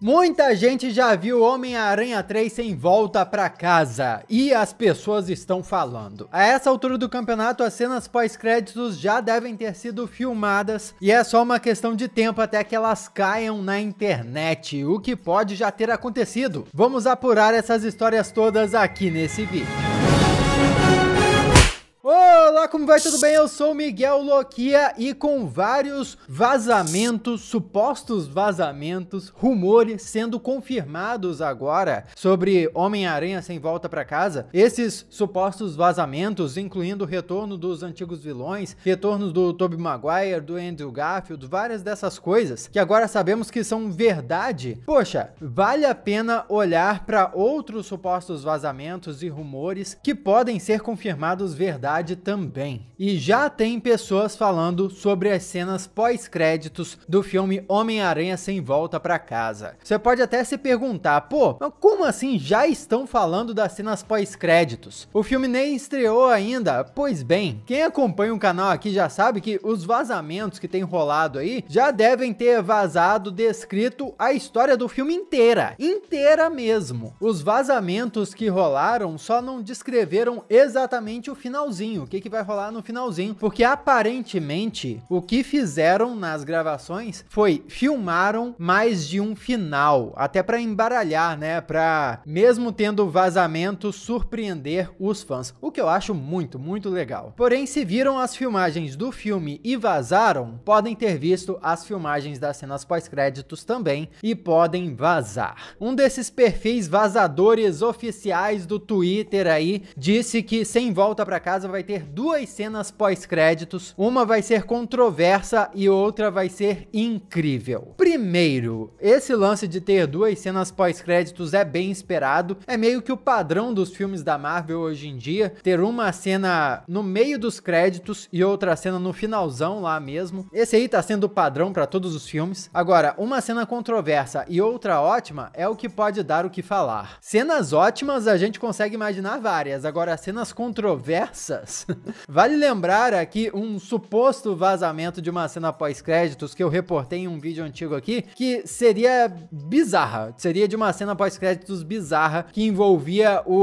Muita gente já viu Homem-Aranha 3 sem volta para casa e as pessoas estão falando. A essa altura do campeonato, as cenas pós-créditos já devem ter sido filmadas e é só uma questão de tempo até que elas caiam na internet, o que pode já ter acontecido. Vamos apurar essas histórias todas aqui nesse vídeo como vai? Tudo bem? Eu sou Miguel Loquia e com vários vazamentos, supostos vazamentos, rumores sendo confirmados agora sobre Homem-Aranha sem volta para casa, esses supostos vazamentos, incluindo o retorno dos antigos vilões, retornos do Tobey Maguire, do Andrew Garfield, várias dessas coisas que agora sabemos que são verdade. Poxa, vale a pena olhar para outros supostos vazamentos e rumores que podem ser confirmados verdade também bem. E já tem pessoas falando sobre as cenas pós-créditos do filme Homem-Aranha Sem Volta para Casa. Você pode até se perguntar, pô, como assim já estão falando das cenas pós-créditos? O filme nem estreou ainda. Pois bem, quem acompanha o canal aqui já sabe que os vazamentos que tem rolado aí já devem ter vazado, descrito a história do filme inteira. Inteira mesmo. Os vazamentos que rolaram só não descreveram exatamente o finalzinho, o que, que vai rolar no finalzinho, porque aparentemente o que fizeram nas gravações foi filmaram mais de um final, até para embaralhar, né, para mesmo tendo vazamento surpreender os fãs, o que eu acho muito, muito legal. Porém, se viram as filmagens do filme e vazaram, podem ter visto as filmagens das cenas pós-créditos também e podem vazar. Um desses perfis vazadores oficiais do Twitter aí disse que sem volta para casa vai ter duas duas cenas pós-créditos, uma vai ser controversa e outra vai ser incrível. Primeiro, esse lance de ter duas cenas pós-créditos é bem esperado, é meio que o padrão dos filmes da Marvel hoje em dia, ter uma cena no meio dos créditos e outra cena no finalzão lá mesmo. Esse aí tá sendo o padrão para todos os filmes. Agora, uma cena controversa e outra ótima é o que pode dar o que falar. Cenas ótimas a gente consegue imaginar várias, agora cenas controversas Vale lembrar aqui um suposto vazamento de uma cena pós-créditos que eu reportei em um vídeo antigo aqui, que seria bizarra. Seria de uma cena pós-créditos bizarra que envolvia o,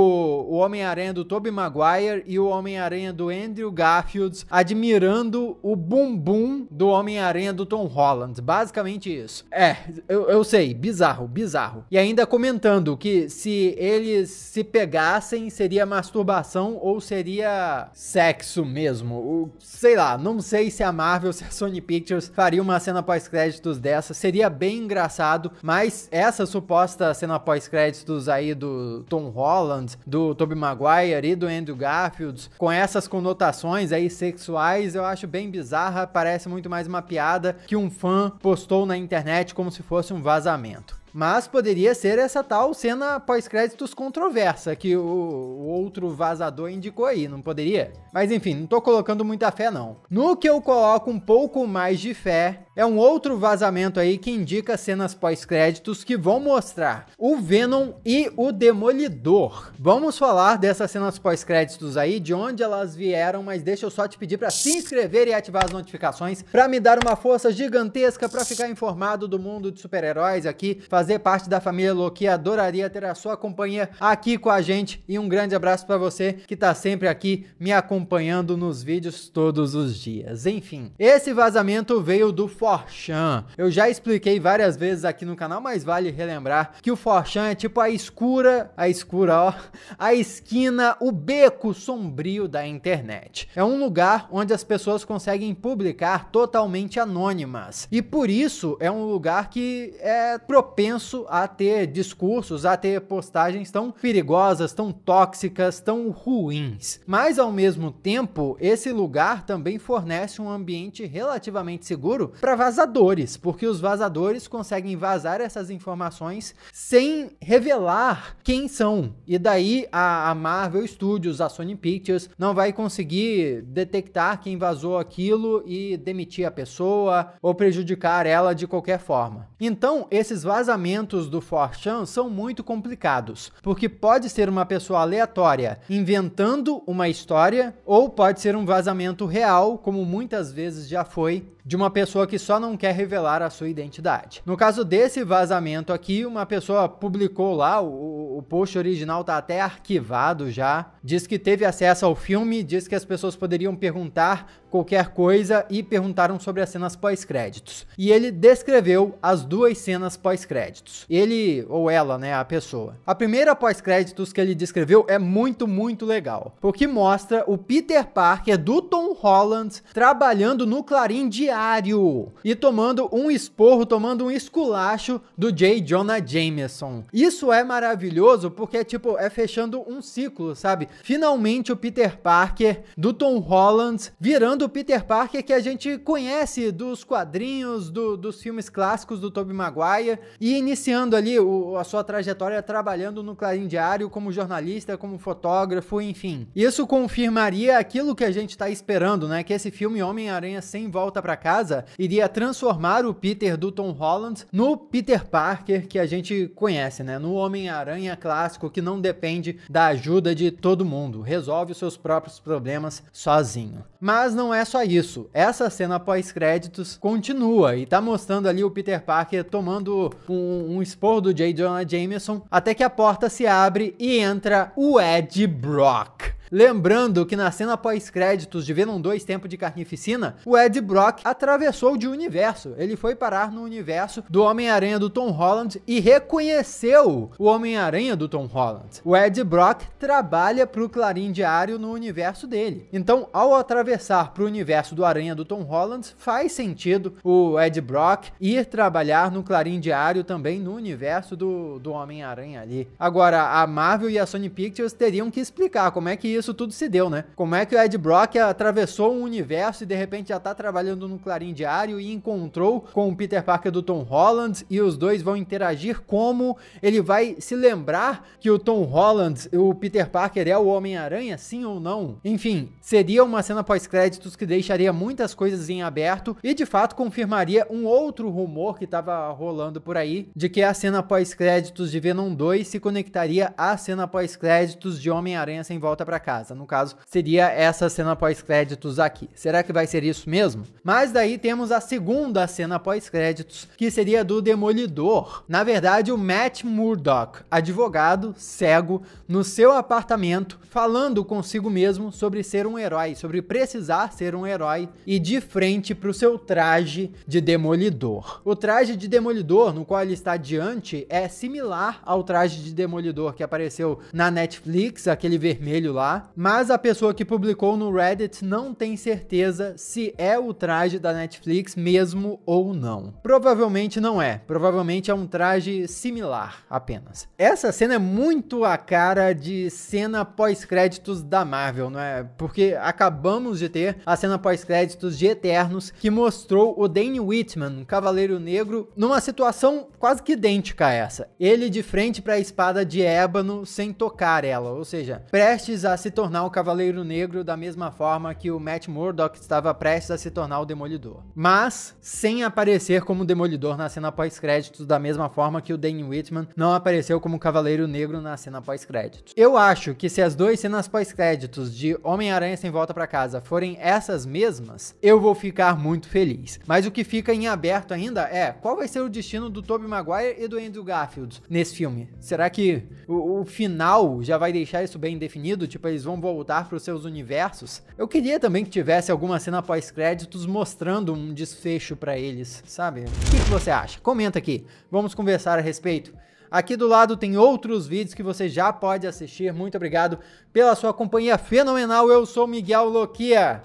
o Homem-Aranha do Tobey Maguire e o Homem-Aranha do Andrew Garfield admirando o bumbum do Homem-Aranha do Tom Holland. Basicamente isso. É, eu, eu sei, bizarro, bizarro. E ainda comentando que se eles se pegassem, seria masturbação ou seria sexo isso mesmo. O, sei lá, não sei se a Marvel, se a Sony Pictures faria uma cena pós-créditos dessa. Seria bem engraçado, mas essa suposta cena pós-créditos aí do Tom Holland, do Tobey Maguire e do Andrew Garfield, com essas conotações aí sexuais, eu acho bem bizarra. Parece muito mais uma piada que um fã postou na internet como se fosse um vazamento. Mas poderia ser essa tal cena pós-créditos controversa que o, o, outro vazador indicou aí, não poderia? Mas enfim, não tô colocando muita fé não. No que eu coloco um pouco mais de fé é um outro vazamento aí que indica cenas pós-créditos que vão mostrar o Venom e o Demolidor. Vamos falar dessas cenas pós-créditos aí, de onde elas vieram, mas deixa eu só te pedir para se inscrever e ativar as notificações para me dar uma força gigantesca para ficar informado do mundo de super-heróis aqui, fazer parte da família Loki, adoraria ter a sua companhia aqui com a gente e um grande abraço para você que está sempre aqui me acompanhando nos vídeos todos os dias. Enfim, esse vazamento veio do Forchan. Eu já expliquei várias vezes aqui no canal, mas vale relembrar que o Forchan é tipo a escura, a escura, ó, a esquina, o beco sombrio da internet. É um lugar onde as pessoas conseguem publicar totalmente anônimas. E por isso é um lugar que é propenso propenso a ter discursos, a ter postagens tão perigosas, tão tóxicas, tão ruins. Mas ao mesmo tempo, esse lugar também fornece um ambiente relativamente seguro para vazadores, porque os vazadores conseguem vazar essas informações sem revelar quem são. E daí a, a Marvel Studios, a Sony Pictures, não vai conseguir detectar quem vazou aquilo e demitir a pessoa ou prejudicar ela de qualquer forma. Então, esses vazamentos julgamentos do Forchan são muito complicados, porque pode ser uma pessoa aleatória inventando uma história ou pode ser um vazamento real, como muitas vezes já foi de uma pessoa que só não quer revelar a sua identidade. No caso desse vazamento aqui, uma pessoa publicou lá, o, o post original tá até arquivado já, diz que teve acesso ao filme, diz que as pessoas poderiam perguntar qualquer coisa e perguntaram sobre as cenas pós-créditos. E ele descreveu as duas cenas pós-créditos. Ele ou ela, né, a pessoa. A primeira pós-créditos que ele descreveu é muito, muito legal, porque mostra o Peter Parker do Tom Holland trabalhando no Clarim de diário e tomando um esporro, tomando um esculacho do J. Jonah Jameson. Isso é maravilhoso porque, tipo, é fechando um ciclo, sabe? Finalmente o Peter Parker do Tom Holland virando o Peter Parker que a gente conhece dos quadrinhos, do, dos filmes clássicos do Tobey Maguire e iniciando ali o, a sua trajetória trabalhando no Clarim Diário como jornalista, como fotógrafo, enfim. Isso confirmaria aquilo que a gente está esperando, né? Que esse filme Homem-Aranha sem volta para casa iria transformar o Peter do Tom Holland no Peter Parker que a gente conhece, né? No Homem-Aranha clássico que não depende da ajuda de todo mundo, resolve os seus próprios problemas sozinho. Mas não é só isso. Essa cena pós-créditos continua e tá mostrando ali o Peter Parker tomando um, um esporro do J. Jonah Jameson até que a porta se abre e entra o Ed Brock. Lembrando que na cena pós-créditos de Venom 2 Tempo de Carnificina, o Ed Brock atravessou de universo. Ele foi parar no universo do Homem-Aranha do Tom Holland e reconheceu o Homem-Aranha do Tom Holland. O Ed Brock trabalha para o Clarim Diário no universo dele. Então, ao atravessar para o universo do Aranha do Tom Holland, faz sentido o Ed Brock ir trabalhar no Clarim Diário também no universo do, do Homem-Aranha ali. Agora, a Marvel e a Sony Pictures teriam que explicar como é que isso isso tudo se deu, né? Como é que o Ed Brock atravessou um universo e de repente já tá trabalhando no Clarim Diário e encontrou com o Peter Parker do Tom Holland e os dois vão interagir como ele vai se lembrar que o Tom Holland, o Peter Parker é o Homem-Aranha, sim ou não? Enfim, seria uma cena pós-créditos que deixaria muitas coisas em aberto e de fato confirmaria um outro rumor que estava rolando por aí de que a cena pós-créditos de Venom 2 se conectaria à cena pós-créditos de Homem-Aranha sem volta para casa. No caso, seria essa cena pós-créditos aqui. Será que vai ser isso mesmo? Mas daí temos a segunda cena pós-créditos, que seria do Demolidor. Na verdade, o Matt Murdock, advogado cego, no seu apartamento, falando consigo mesmo sobre ser um herói, sobre precisar ser um herói e de frente para o seu traje de Demolidor. O traje de Demolidor, no qual ele está diante, é similar ao traje de Demolidor que apareceu na Netflix, aquele vermelho lá, mas a pessoa que publicou no Reddit não tem certeza se é o traje da Netflix mesmo ou não. Provavelmente não é, provavelmente é um traje similar apenas. Essa cena é muito a cara de cena pós-créditos da Marvel, não é? Porque acabamos de ter a cena pós-créditos de Eternos que mostrou o Danny Whitman, um cavaleiro negro, numa situação quase que idêntica a essa. Ele de frente para a espada de ébano sem tocar ela, ou seja, prestes a se tornar o Cavaleiro Negro da mesma forma que o Matt Murdock estava prestes a se tornar o Demolidor. Mas sem aparecer como Demolidor na cena pós-créditos, da mesma forma que o Danny Whitman não apareceu como Cavaleiro Negro na cena pós-créditos. Eu acho que se as duas cenas pós-créditos de Homem-Aranha sem volta para casa forem essas mesmas, eu vou ficar muito feliz. Mas o que fica em aberto ainda é qual vai ser o destino do Tobey Maguire e do Andrew Garfield nesse filme? Será que o, o final já vai deixar isso bem definido? Tipo, eles vão voltar para os seus universos, eu queria também que tivesse alguma cena pós-créditos mostrando um desfecho para eles, sabe? O que, que você acha? Comenta aqui, vamos conversar a respeito. Aqui do lado tem outros vídeos que você já pode assistir. Muito obrigado pela sua companhia fenomenal. Eu sou Miguel Loquia.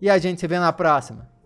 E a gente se vê na próxima.